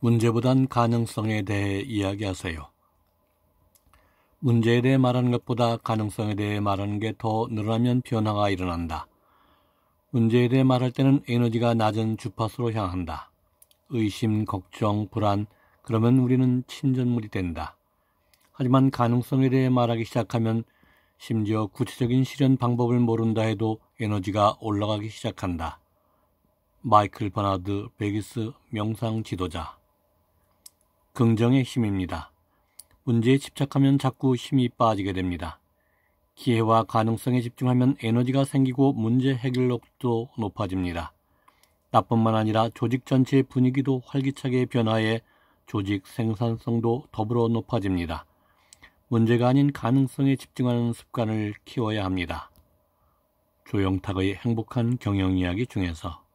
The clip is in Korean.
문제보단 가능성에 대해 이야기하세요. 문제에 대해 말하는 것보다 가능성에 대해 말하는 게 더 늘어나면 변화가 일어난다. 문제에 대해 말할 때는 에너지가 낮은 주파수로 향한다. 의심, 걱정, 불안, 그러면 우리는 친전물이 된다. 하지만 가능성에 대해 말하기 시작하면 심지어 구체적인 실현 방법을 모른다 해도 에너지가 올라가기 시작한다. 마이클 바나드 베기스 명상 지도자 긍정의 힘입니다. 문제에 집착하면 자꾸 힘이 빠지게 됩니다. 기회와 가능성에 집중하면 에너지가 생기고 문제 해결력도 높아집니다. 나뿐만 아니라 조직 전체의 분위기도 활기차게 변화해 조직 생산성도 더불어 높아집니다. 문제가 아닌 가능성에 집중하는 습관을 키워야 합니다. 조영탁의 행복한 경영 이야기 중에서